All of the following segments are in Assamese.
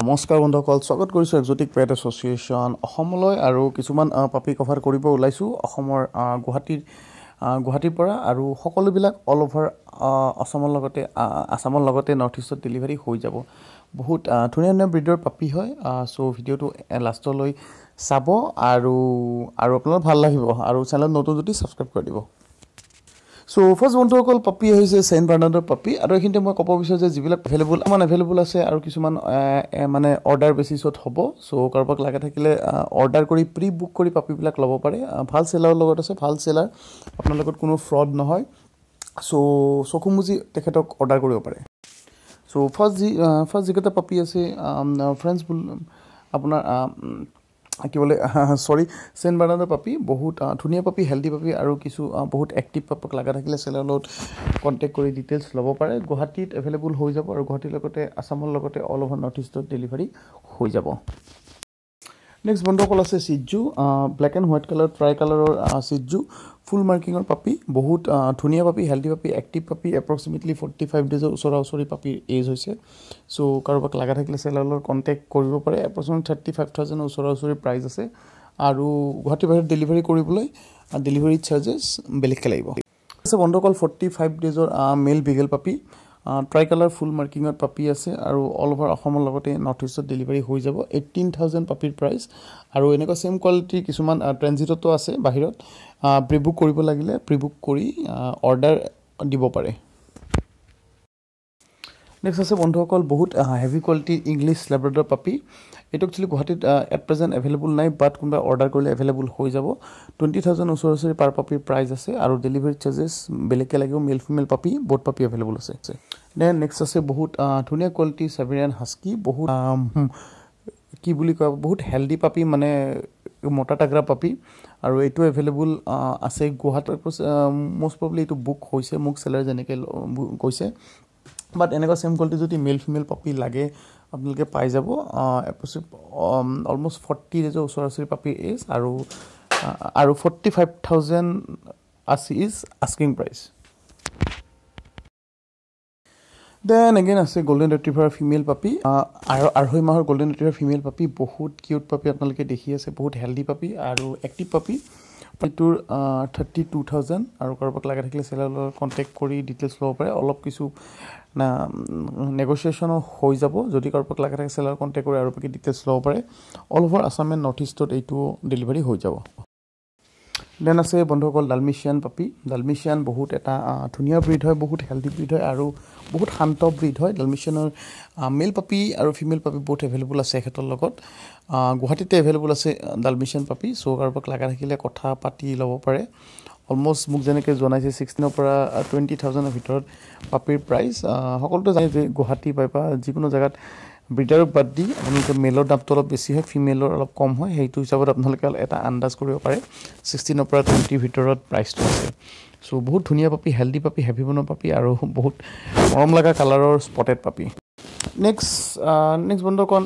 নমস্কাৰ বন্ধুসকল স্বাগত কৰিছোঁ একজটিক পেট এছ'চিয়েশ্যন অসমলৈ আৰু কিছুমান পাপি কভাৰ কৰিব ওলাইছোঁ অসমৰ গুৱাহাটীৰ গুৱাহাটীৰ পৰা আৰু সকলোবিলাক অল অভাৰ অসমৰ লগতে আছামৰ লগতে নৰ্থ ইষ্টত ডেলিভাৰী হৈ যাব বহুত ধুনীয়া ধুনীয়া ব্ৰিডৰ পাপি হয় চ' ভিডিঅ'টো লাষ্টলৈ চাব আৰু আৰু আপোনাৰ ভাল লাগিব আৰু চেনেলত নতুন যদি ছাবস্ক্ৰাইব কৰি দিব চ' ফাৰ্ষ্ট বন্ধুসকল পাপি হৈছে ছেইণ্ট বাৰ্ণাৰ্ডৰ পাপি আৰু এইখিনিতে মই ক'ব বিচাৰোঁ যে যিবিলাক এভেইলেবল আমাৰ এভেইলেবল আছে আৰু কিছুমান মানে অৰ্ডাৰ বেচিছত হ'ব চ' কাৰোবাক লাগে থাকিলে অৰ্ডাৰ কৰি প্ৰি বুক কৰি পাপিবিলাক ল'ব পাৰে ভাল চেলাৰৰ লগত আছে ভাল চেলাৰ আপোনাৰ লগত কোনো ফ্ৰড নহয় চ' চকু মুজি তেখেতক অৰ্ডাৰ কৰিব পাৰে চ' ফাৰ্ষ্ট যি ফাৰ্ষ্ট যিকেইটা পাপি আছে ফ্ৰেণ্ডছ বুল আপোনাৰ কি বোলে চৰি চেণ্ট বাৰ্ণাৰ্ডৰ পাপি বহুত ধুনীয়া পাপি হেল্ডি পাপি আৰু কিছু বহুত এক্টিভ পাপক লগা থাকিলে চেলৰ লগত কণ্টেক্ট কৰি ডিটেইলছ ল'ব পাৰে গুৱাহাটীত এভেইলেবল হৈ যাব আৰু গুৱাহাটীৰ লগতে আছামৰ লগতে অল অভাৰ নৰ্থ ইষ্টত ডেলিভাৰী হৈ যাব নেক্সট বন্ধুসকল আছে চিজু black and white colour tri কালাৰৰ চিজু ফুল মাৰ্কিঙৰ পাপি বহুত ধুনীয়া পাপি হেল্ডি পাপি এক্টিভ পাপি এপ্ৰক্সিমেটলি ফৰ্টি ফাইভ ডেজৰ ওচৰা ওচৰি পাপিৰ এজ হৈছে চ' কাৰোবাক লগা থাকিলে চেলাৰৰ কণ্টেক্ট কৰিব পাৰে এপ্ৰক্সিমেট থাৰ্টি ফাইভ থাউজেণ্ডৰ ওচৰা ওচৰি প্ৰাইজ আছে আৰু গুৱাহাটী বাহিৰত ডেলিভাৰী কৰিবলৈ ডেলিভাৰী চাৰ্জেছ বেলেগকৈ লাগিব আছে বন্ধ কল ফৰ্টি ফাইভ ডেজৰ মেল বিগেল পাপি ট্ৰাই কালাৰ ফুল মাৰ্কিঙত পাপি আছে আৰু অল অভাৰ অসমৰ লগতে নৰ্থ ইষ্টত ডেলিভাৰী হৈ যাব এইটিন থাউজেণ্ড পাপিৰ প্ৰাইচ আৰু এনেকুৱা ছেম কোৱালিটিৰ কিছুমান ট্ৰেঞ্জিটতো আছে বাহিৰত প্ৰিবুক কৰিব লাগিলে প্ৰিবুক কৰি অৰ্ডাৰ দিব পাৰে নেক্সট আছে বন্ধুসকল বহুত হেভি কোৱালিটিৰ ইংলিছ লেবৰেটৰ পাপি এইটো একচুৱেলি গুৱাহাটীত এট প্ৰেজেণ্ট এভেইলেবল নাই বাট কোনোবাই অৰ্ডাৰ কৰিলে এভেইলেবল হৈ যাব টুৱেণ্টি থাউজেণ্ড ওচৰ ওচৰি পাৰ পাপিৰ প্ৰাইচ আছে আৰু ডেলিভাৰী চাৰ্জেছ বেলেগকৈ লাগিব মেল ফিমেল পাপি বহুত পাপি এভেইলেবল আছে দেন নেক্সট আছে বহুত ধুনীয়া কোৱালিটি চেভেৰিয়ান হাস্কি বহুত কি বুলি কয় বহুত হেল্ডি পাপি মানে মতা টাগ্ৰা পাপি আৰু এইটো এভেইলেবল আছে গুৱাহাটীৰ মষ্ট প্ৰবলি এইটো বুক হৈছে মোক চেলাৰ যেনেকৈ কৈছে বাট এনেকুৱা ছেম কোৱালিটি যদি মেল ফিমেল পাপি লাগে আপোনালোকে পাই যাব এপ্ৰচিপ অলমষ্ট ফৰ্টি ডেজৰ ওচৰা ওচৰি পাপি ইজ আৰু আৰু ফৰ্টি ফাইভ থাউজেণ্ড আছ is asking price then again আছে গল্ডেন ৰেট্ৰিভাৰ ফিমেল পাপি আঢ়ৈ মাহৰ গল্ডেন ৰেট্ৰিভাৰ ফিমেল পাপি বহুত কিউট পাপি আপোনালোকে দেখি আছে বহুত হেল্ডি পাপি আৰু এক্টিভ পাপি পাপিটোৰ থাৰ্টি টু থাউজেণ্ড আৰু কাৰোবাক লাগে থাকিলে চেলাৰ কণ্টেক্ট কৰি ডিটেইলছ ল'ব পাৰে অলপ কিছু নেগচিয়েশ্যনো হৈ যাব যদি কাৰোবাক লাগে থাকে চেলাৰ কণ্টেক্ট কৰি আৰু বাকী ডিটেইলছ ল'ব পাৰে all over Assam and north ইষ্টত এইটো ডেলিভাৰী হৈ যাব দেন আছে বন্ধুসকল ডালমিচিয়ান পাপি ডালমিচিয়ান বহুত এটা ধুনীয়া ব্ৰীড হয় বহুত হেল্ডি ব্ৰীড হয় আৰু বহুত শান্ত ব্ৰীড হয় ডালমিচিয়ানৰ মেল পাপি আৰু ফিমেল পাপি বহুত এভেইলেবল আছে এখেতৰ লগত গুৱাহাটীতে এভেইলেবল আছে ডালমিচিয়ান পাপি চ' কাৰোবাক লগা থাকিলে কথা পাতি ল'ব পাৰে অলমষ্ট মোক যেনেকৈ জনাইছে ছিক্সটিনৰ পৰা টুৱেণ্টি থাউজেণ্ডৰ ভিতৰত পাপিৰ প্ৰাইচ সকলোতো জানে যে গুৱাহাটী বা যিকোনো জেগাত ব্ৰিডাৰক বাদ দি আপুনি যে মেলৰ দামটো অলপ বেছি হয় ফিমেলৰ অলপ কম হয় সেইটো হিচাপত আপোনালোকে এটা আন্দাজ কৰিব পাৰে ছিক্সটিনৰ পৰা টুৱেণ্টিৰ ভিতৰত প্ৰাইচটো আছে চ' বহুত ধুনীয়া পাপি হেল্ডি পাপি হেভি বনৰ পাপি আৰু বহুত মৰম লগা কালাৰৰ স্পটেড পাপি নেক্সট নেক্সট বন্ধু অকণ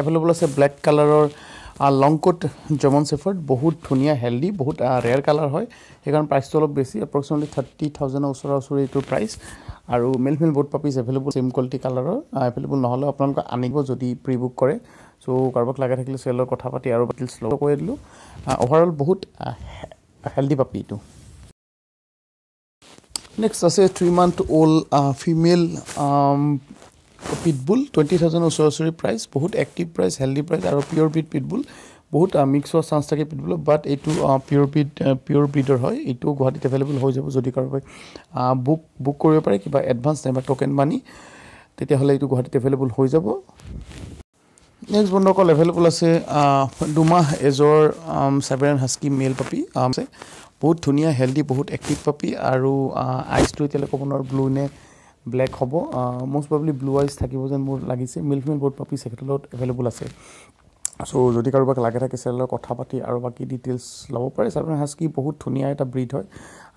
এভেইলেবল আছে ব্লেক কালাৰৰ লংকোট জমন চেফৰ্ড বহুত ধুনীয়া হেল্ডি বহুত ৰেয়াৰ কালাৰ হয় সেইকাৰণে প্ৰাইচটো অলপ বেছি এপ্ৰক্সিমেটলি থাৰ্টি থাউজেণ্ডৰ ওচৰা ওচৰি এইটো প্ৰাইচ আৰু মিল্ক মিল both puppies available same quality কালাৰৰ এভেইলেবল নহ'লেও আপোনালোকে আনিব যদি প্ৰি বুক কৰে চ' কাৰোবাক লাগে থাকিলে চেলৰ কথা পাতি আৰু বাতিল শ্ল' কৰি দিলোঁ অভাৰঅল বহুত হেল্ডি পাপি এইটো নেক্সট আছে three month old female pitbull twenty থাউজেণ্ডৰ ওচৰা ওচৰি প্ৰাইচ বহুত এক্টিভ প্ৰাইচ হেল্ডি প্ৰাইচ আৰু পিয়'ৰ ব্ৰিড পিটবুল বহুত মিক্স হোৱা চান্স থাকে পিটবুলৰ বাট এইটো পিয়'ৰ ব্ৰিড পিয়'ৰ ব্ৰিডৰ হয় এইটো গুৱাহাটীত এভেইলেবল হৈ যাব যদি কাৰোবাই বুক বুক কৰিব পাৰে কিবা এডভান্স নাইবা টকেন মানি তেতিয়াহ'লে এইটো গুৱাহাটীত এভেইলেবল হৈ যাব নেক্সট বন্ধু অকল এভেইলেবল আছে দুমাহ এজৰ চাইবেৰিয়ান হাস্কি মেল পাপি আছে বহুত ধুনীয়া হেল্ডি বহুত এক্টিভ পাপি আৰু আইচটো এতিয়ালৈ ক'ব নোৱাৰোঁ ব্লু নে ব্লেক হ'ব মষ্ট প্ৰবলি ব্লু আইজ থাকিব যেন মোৰ লাগিছে মিল্ক মিল বৰ্ড পাপি চেখেতলত এভেইলেবল আছে চ' যদি কাৰোবাক লাগে থাকে চেনেলৰ কথা পাতি আৰু বাকী ডিটেইলছ ল'ব পাৰে চাৰ্ভন হাস্কি বহুত ধুনীয়া এটা ব্ৰীড হয়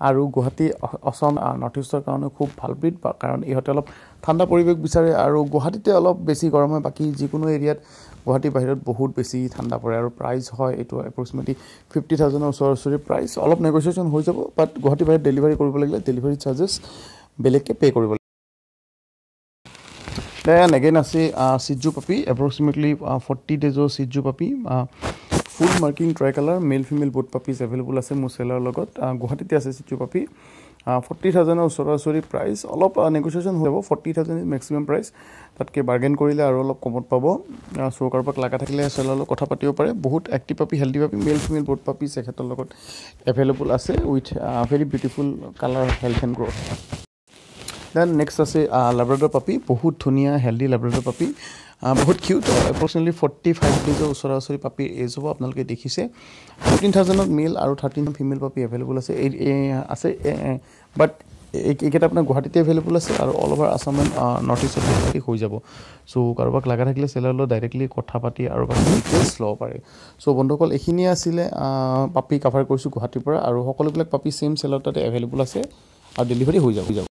আৰু গুৱাহাটী অসম নৰ্থ ইষ্টৰ কাৰণে খুব ভাল ব্ৰীড কাৰণ ইহঁতে অলপ ঠাণ্ডা পৰিৱেশ বিচাৰে আৰু গুৱাহাটীতে অলপ বেছি গৰম হয় বাকী যিকোনো এৰিয়াত গুৱাহাটী বাহিৰত বহুত বেছি ঠাণ্ডা পৰে আৰু প্ৰাইচ হয় এইটো এপ্ৰক্সিমেটলি ফিফটি থাউজেণ্ডৰ ওচৰ ওচৰি প্ৰাইচ অলপ নেগচিয়েশ্যন হৈ যাব বাট গুৱাহাটী বাহিৰত ডেলিভাৰী কৰিব লাগিলে ডেলিভাৰী চাৰ্জেছ বেলেগকৈ পে' কৰিব লাগিব দেন এগেইন আছে চিজু পাপি এপ্ৰক্সিমেটলি ফৰ্টি ডেজৰ চিজু puppy full marking tri colour male female both puppies available আছে মোৰ চেলাৰৰ লগত uh, গুৱাহাটীতে আছে চিজু পাপি ফৰ্টি থাউজেণ্ডৰ ওচৰা ওচৰি প্ৰাইচ অলপ নেগচিয়েশ্যন হ'ব forty thousand is maximum price তাতকৈ বাৰ্গেন কৰিলে আৰু অলপ কমত পাব চৌকাৰ uh, পৰা লাগা থাকিলে চেলাৰৰ লগত কথা পাতিব পাৰে বহুত এক্টিভ পাপি হেল্ডি পাপি মেল ফিমেল বুট পাপিজ এখেতৰ লগত এভেইলেবল আছে with very beautiful colour health and growth then next আছে লেবৰেটৰ পাপি বহুত ধুনীয়া হেল্ডি লেবৰেটৰ পাপি বহুত কিউট এপ্ৰক্সিমেটলি ফৰ্টি ফাইভ ডেজৰ ওচৰা ওচৰি পাপিৰ এজ হ'ব আপোনালোকে দেখিছে ফিফটিন থাউজেণ্ডত মেল আৰু থাৰ্টিন ফিমেল পাপি এভেইলেবল আছে এই আছে বাট এইকেইটা আপোনাৰ গুৱাহাটীতে এভেইলেবল আছে আৰু all over Assam and north ইষ্টত হৈ যাব চ' কাৰোবাক লগা থাকিলে চেলাৰ লৈ ডাইৰেক্টলি কথা পাতি আৰু ডিটেইলছ ল'ব পাৰে চ' বন্ধুসকল এইখিনিয়ে আছিলে পাপি কাভাৰ কৰিছোঁ গুৱাহাটীৰ পৰা আৰু সকলোবিলাক পাপি চেম চেলাৰ তাতে এভেইলেবল আছে আৰু ডেলিভাৰী হৈ যাব হৈ যাব